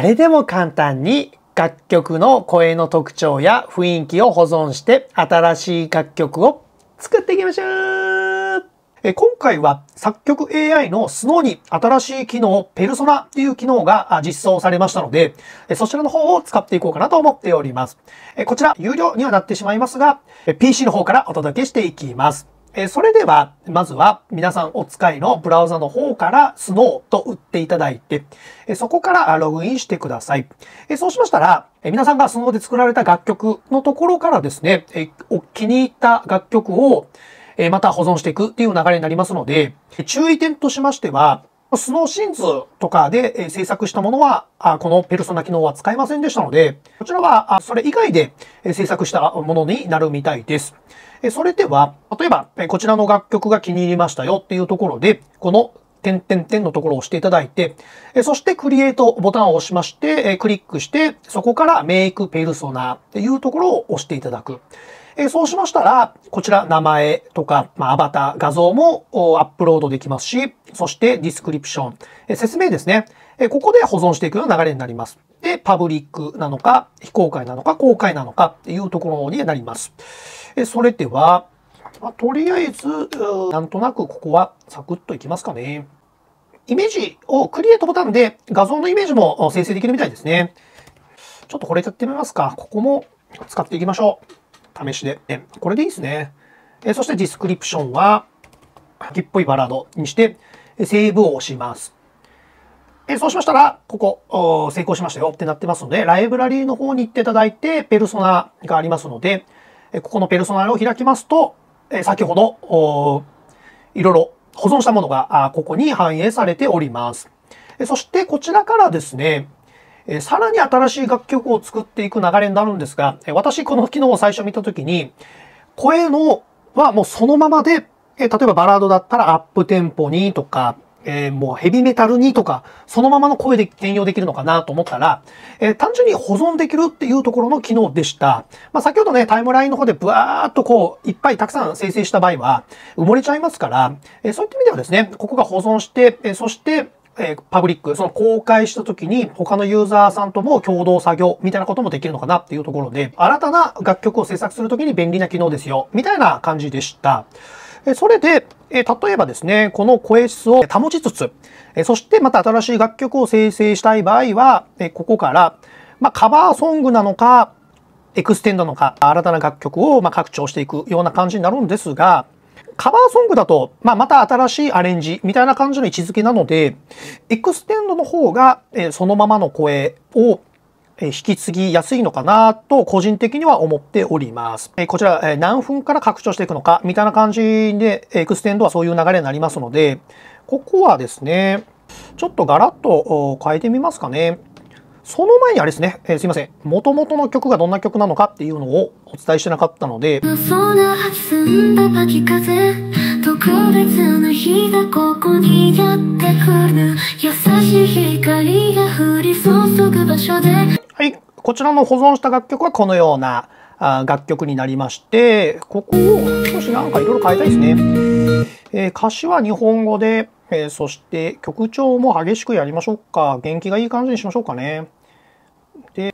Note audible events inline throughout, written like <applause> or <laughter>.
誰でも簡単に楽曲の声の特徴や雰囲気を保存して新しい楽曲を作っていきましょうえ今回は作曲 AI の Snow に新しい機能、ペルソナという機能が実装されましたので、そちらの方を使っていこうかなと思っております。こちら有料にはなってしまいますが、PC の方からお届けしていきます。えー、それでは、まずは皆さんお使いのブラウザの方からスノーと打っていただいて、えー、そこからログインしてください。えー、そうしましたら、え皆さんがスノーで作られた楽曲のところからですね、えお気に入った楽曲を、えまた保存していくっていう流れになりますので、注意点としましては、スノーシンズとかで制作したものは、このペルソナ機能は使えませんでしたので、こちらはそれ以外で制作したものになるみたいです。えそれでは、例えば、えこちらの楽曲が気に入りましたよっていうところで、この点々点のところを押していただいて、えそしてクリエイトボタンを押しまして、えクリックして、そこからメイクペルソナっていうところを押していただく。えそうしましたら、こちら名前とか、まアバター、画像もアップロードできますし、そしてディスクリプション、え説明ですね、えここで保存していくような流れになります。パブリックなのか、非公開なのか、公開なのかっていうところになります。えそれでは、まとりあえず、なんとなくここはサクッといきますかね。イメージをクリエイトボタンで画像のイメージも生成できるみたいですね。ちょっとこれやってみますか。ここも使っていきましょう。試しで。これでいいですね。えそしてディスクリプションは、秋っぽいバラードにして、セーブを押します。えそうしましたら、ここ、成功しましたよってなってますので、ライブラリーの方に行っていただいて、ペルソナがありますので、えここのペルソナを開きますと、え先ほど、いろいろ保存したものが、ここに反映されております。えそして、こちらからですね、えさらに新しい楽曲を作っていく流れになるんですが、え私、この機能を最初見たときに、声のはもうそのままで、え例えばバラードだったらアップテンポにとか、えー、もうヘビメタルにとか、そのままの声で転用できるのかなと思ったら、えー、単純に保存できるっていうところの機能でした。まあ、先ほどね、タイムラインの方でブワーっとこう、いっぱいたくさん生成した場合は、埋もれちゃいますから、えー、そういった意味ではですね、ここが保存して、えそして、えパブリック、その公開した時に他のユーザーさんとも共同作業みたいなこともできるのかなっていうところで、新たな楽曲を制作する時に便利な機能ですよ、みたいな感じでした。それで、例えばですね、この声質を保ちつつ、そしてまた新しい楽曲を生成したい場合は、ここから、まあ、カバーソングなのか、エクステンドなのか、新たな楽曲をま拡張していくような感じになるんですが、カバーソングだと、まあ、また新しいアレンジみたいな感じの位置づけなので、エクステンドの方が、えそのままの声を引き継ぎやすいのかなと個人的には思っております。こちら何分から拡張していくのかみたいな感じでエクステンドはそういう流れになりますのでここはですねちょっとガラッと変えてみますかね。その前にあれですね、えー、すいません。元々の曲がどんな曲なのかっていうのをお伝えしてなかったので。ではい、こちらの保存した楽曲はこのような楽曲になりまして、ここを少しなんかいろいろ変えたいですね。えー、歌詞は日本語で、えー、そして曲調も激しくやりましょうか。元気がいい感じにしましょうかね。で、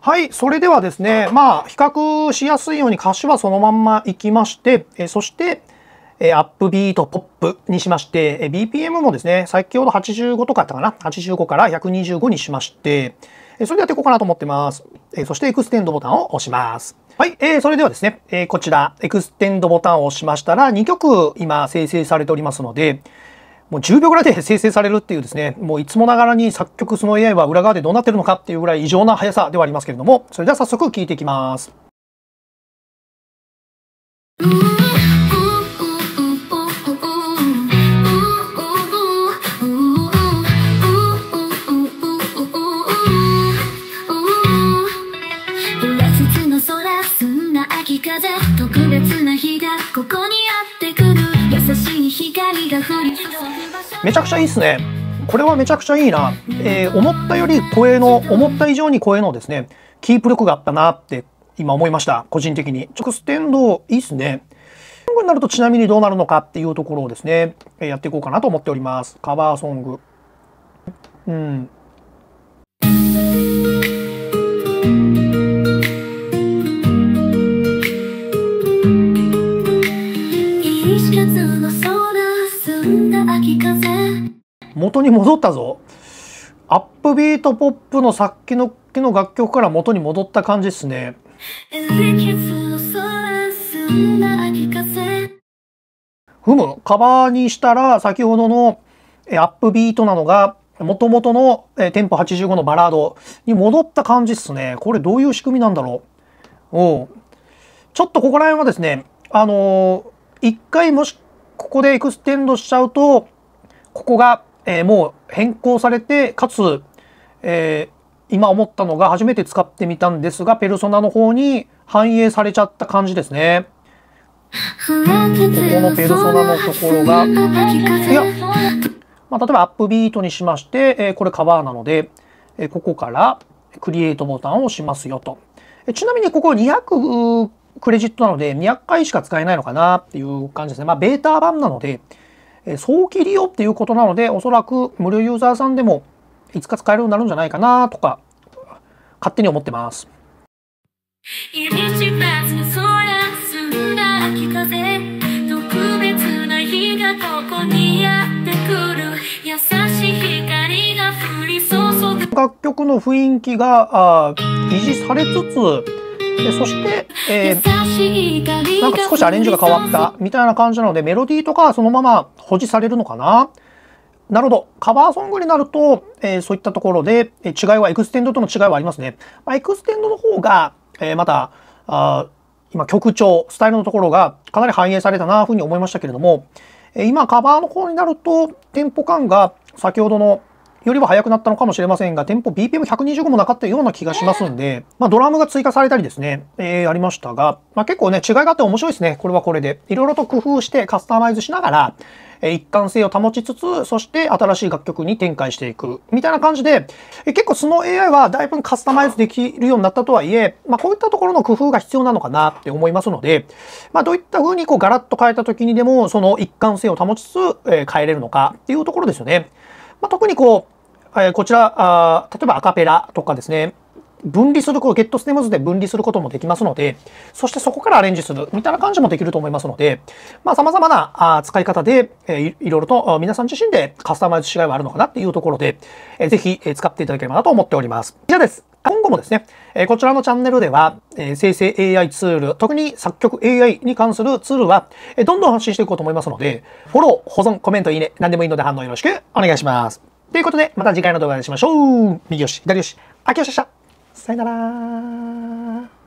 はい、それではですね、まあ、比較しやすいように歌詞はそのまんま行きまして、えー、そして、えアップビートポップにしまして、え BPM もですね、先ほど85とかあったかな、85から125にしまして、えそれでやっていこうかなと思ってます。えそしてエクステンドボタンを押します。はい、えー、それではですね、えこちら、エクステンドボタンを押しましたら、2曲今生成されておりますので、もう10秒ぐらいで <laughs> 生成されるっていうですね、もういつもながらに作曲その AI は裏側でどうなってるのかっていうぐらい異常な速さではありますけれども、それでは早速聴いていきます。風特別な日がここにあってくる優しい光が降りめちゃくちゃいいっすねこれはめちゃくちゃいいな、えー、思ったより声の思った以上に声のですねキープ力があったなって今思いました個人的に直ステンドいいっすねソンになるとちなみにどうなるのかっていうところをですね、えー、やっていこうかなと思っておりますカバーソングうん元に戻ったぞアップビートポップのさっきのの楽曲から元に戻った感じっすねふむカバーにしたら先ほどのえアップビートなのが元々のえテンポ85のバラードに戻った感じっすねこれどういう仕組みなんだろうおちょっとここら辺はですねあのー、一回もしここでエクステンドしちゃうとここがえー、もう変更されて、かつ、えー、今思ったのが初めて使ってみたんですが、ペルソナの方に反映されちゃった感じですね。ここのペルソナのところが、いや、まあ、例えばアップビートにしまして、えー、これカバーなので、えー、ここからクリエイトボタンを押しますよと。えちなみにここ200クレジットなので200回しか使えないのかなっていう感じですね。まあ、ベータ版なので、早期利用っていうことなので、おそらく無料ユーザーさんでもいつか使えるようになるんじゃないかなとか、勝手に思ってます。楽曲の雰囲気が維持されつつでそして、えー、なんか少しアレンジが変わったみたいな感じなのでメロディーとかそのまま保持されるのかななるほど。カバーソングになると、えー、そういったところで、えー、違いは、エクステンドとの違いはありますね。まあ、エクステンドの方が、えー、また、あ今曲調、スタイルのところがかなり反映されたなふうに思いましたけれども、え今カバーの方になると、テンポ感が先ほどのよりは速くなったのかもしれませんが、テンポ BPM125 もなかったような気がしますんで、まあ、ドラムが追加されたりですね、えー、ありましたが、まあ、結構ね、違いがあって面白いですね。これはこれで。いろいろと工夫してカスタマイズしながら、え一貫性を保ちつつ、そして新しい楽曲に展開していく、みたいな感じで、え結構その AI はだいぶカスタマイズできるようになったとはいえ、まあ、こういったところの工夫が必要なのかなって思いますので、まあ、どういった風にこうガラッと変えた時にでも、その一貫性を保ちつつ、えー、変えれるのかっていうところですよね。まあ、特にこう、えー、こちらあ、例えばアカペラとかですね、分離する、このゲットステムズで分離することもできますので、そしてそこからアレンジするみたいな感じもできると思いますので、まあ様々な使い方で、えいろいろと皆さん自身でカスタマイズしがいはあるのかなっていうところで、えー、ぜひ使っていただければなと思っております。以上です。今後もですね、こちらのチャンネルでは、生成 AI ツール、特に作曲 AI に関するツールは、どんどん発信していこうと思いますので、フォロー、保存、コメント、いいね、何でもいいので反応よろしくお願いします。ということで、また次回の動画でしましょう右よし、左よし、秋よしでしたさよなら